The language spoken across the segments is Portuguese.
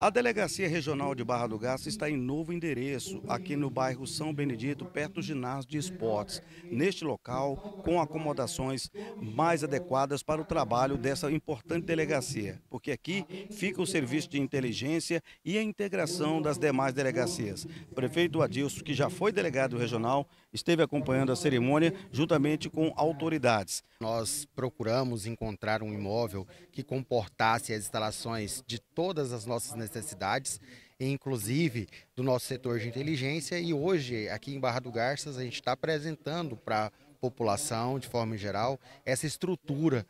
A Delegacia Regional de Barra do Garça está em novo endereço, aqui no bairro São Benedito, perto do ginásio de esportes. Neste local, com acomodações mais adequadas para o trabalho dessa importante delegacia, porque aqui fica o serviço de inteligência e a integração das demais delegacias. O prefeito Adilson, que já foi delegado regional, esteve acompanhando a cerimônia juntamente com autoridades. Nós procuramos encontrar um imóvel que comportasse as instalações de todas as nossas necessidades necessidades, inclusive do nosso setor de inteligência. E hoje, aqui em Barra do Garças, a gente está apresentando para a população, de forma geral, essa estrutura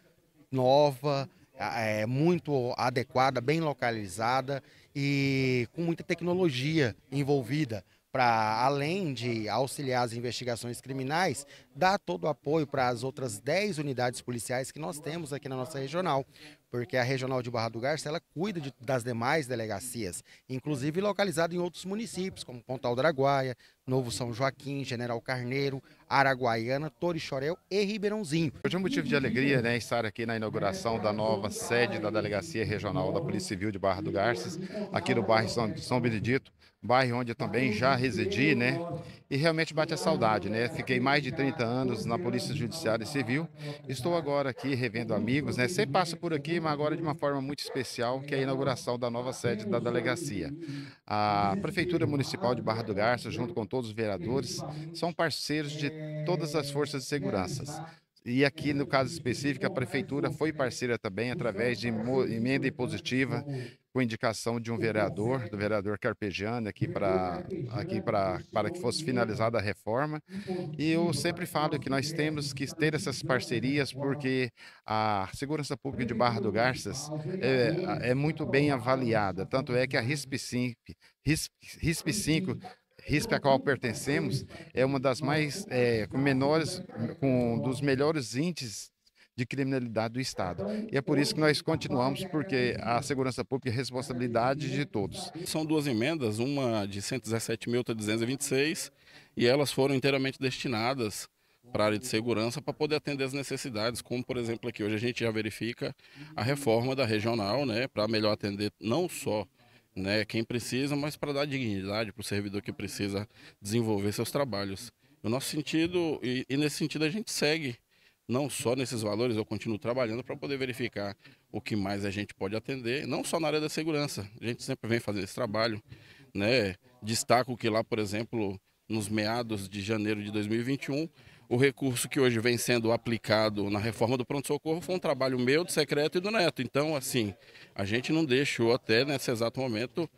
nova, é, muito adequada, bem localizada e com muita tecnologia envolvida para além de auxiliar as investigações criminais, dar todo o apoio para as outras 10 unidades policiais que nós temos aqui na nossa regional, porque a regional de Barra do Garça ela cuida de, das demais delegacias, inclusive localizada em outros municípios, como Pontal do Araguaia, Novo São Joaquim, General Carneiro, Araguaiana, Torixoréu e Ribeirãozinho. Hoje é um motivo de alegria né, estar aqui na inauguração da nova sede da Delegacia Regional da Polícia Civil de Barra do Garças, aqui no bairro São, São Benedito, bairro onde eu também já residi, né? E realmente bate a saudade, né? Fiquei mais de 30 anos na Polícia Judiciária e Civil. Estou agora aqui revendo amigos, né? Sempre passo por aqui, mas agora de uma forma muito especial, que é a inauguração da nova sede da delegacia. A Prefeitura Municipal de Barra do Garças, junto com todos todos os vereadores, são parceiros de todas as forças de seguranças. E aqui, no caso específico, a prefeitura foi parceira também através de emenda impositiva, com indicação de um vereador, do vereador Carpegiani, aqui, para aqui para que fosse finalizada a reforma. E eu sempre falo que nós temos que ter essas parcerias, porque a segurança pública de Barra do Garças é, é muito bem avaliada. Tanto é que a RISP-5 RISP, RISP a qual pertencemos é uma das mais é, com menores, com um dos melhores índices de criminalidade do Estado. E é por isso que nós continuamos, porque a segurança pública é responsabilidade de todos. São duas emendas, uma de 117 mil, 226, e elas foram inteiramente destinadas para a área de segurança para poder atender as necessidades, como por exemplo aqui hoje a gente já verifica a reforma da regional, né, para melhor atender não só né, quem precisa, mas para dar dignidade para o servidor que precisa desenvolver seus trabalhos. O nosso sentido, e, e, nesse sentido a gente segue, não só nesses valores, eu continuo trabalhando para poder verificar o que mais a gente pode atender, não só na área da segurança, a gente sempre vem fazendo esse trabalho, né, destaco que lá, por exemplo, nos meados de janeiro de 2021, o recurso que hoje vem sendo aplicado na reforma do pronto-socorro foi um trabalho meu, do secreto e do neto. Então, assim, a gente não deixou até nesse exato momento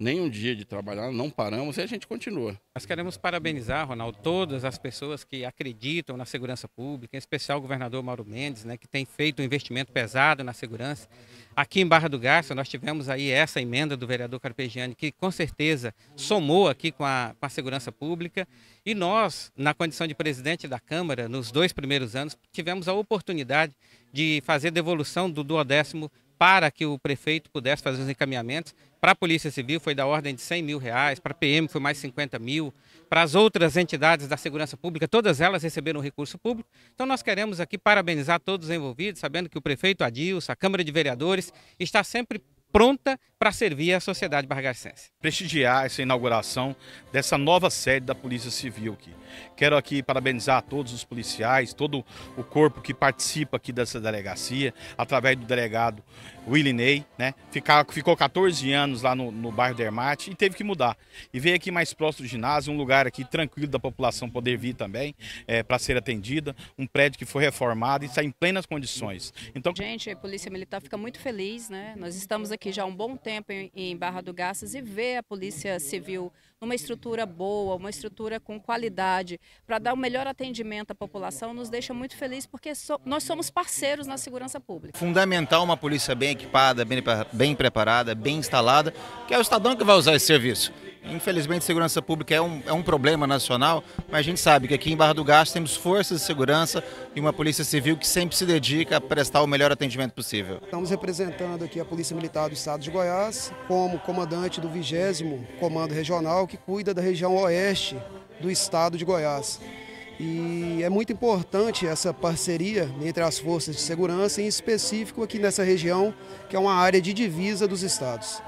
nem um dia de trabalhar, não paramos e a gente continua. Nós queremos parabenizar, Ronaldo, todas as pessoas que acreditam na segurança pública, em especial o governador Mauro Mendes, né, que tem feito um investimento pesado na segurança. Aqui em Barra do Garça, nós tivemos aí essa emenda do vereador Carpegiani, que com certeza somou aqui com a, com a segurança pública. E nós, na condição de presidente da Câmara, nos dois primeiros anos, tivemos a oportunidade de fazer devolução do duodécimo para que o prefeito pudesse fazer os encaminhamentos. Para a Polícia Civil foi da ordem de 100 mil reais, para a PM foi mais 50 mil, para as outras entidades da segurança pública, todas elas receberam recurso público. Então nós queremos aqui parabenizar todos os envolvidos, sabendo que o prefeito Adilson, a Câmara de Vereadores, está sempre pronta para servir à sociedade bargarcense. Prestigiar essa inauguração dessa nova sede da Polícia Civil aqui. Quero aqui parabenizar a todos os policiais, todo o corpo que participa aqui dessa delegacia, através do delegado Ney, né? Ficou ficou 14 anos lá no, no bairro Dermate e teve que mudar. E veio aqui mais próximo do ginásio, um lugar aqui tranquilo da população poder vir também, é, para ser atendida, um prédio que foi reformado e está em plenas condições. Então... Gente, a Polícia Militar fica muito feliz, né? Nós estamos aqui aqui já há um bom tempo em, em Barra do Garças e ver a Polícia Civil numa estrutura boa, uma estrutura com qualidade, para dar o um melhor atendimento à população, nos deixa muito feliz porque so, nós somos parceiros na segurança pública. Fundamental uma polícia bem equipada, bem, bem preparada, bem instalada, que é o Estadão que vai usar esse serviço. Infelizmente, segurança pública é um, é um problema nacional, mas a gente sabe que aqui em Barra do Gasto temos forças de segurança e uma Polícia Civil que sempre se dedica a prestar o melhor atendimento possível. Estamos representando aqui a Polícia Militar do Estado de Goiás como comandante do 20 Comando Regional, que cuida da região oeste do Estado de Goiás. E é muito importante essa parceria entre as forças de segurança, em específico aqui nessa região, que é uma área de divisa dos estados.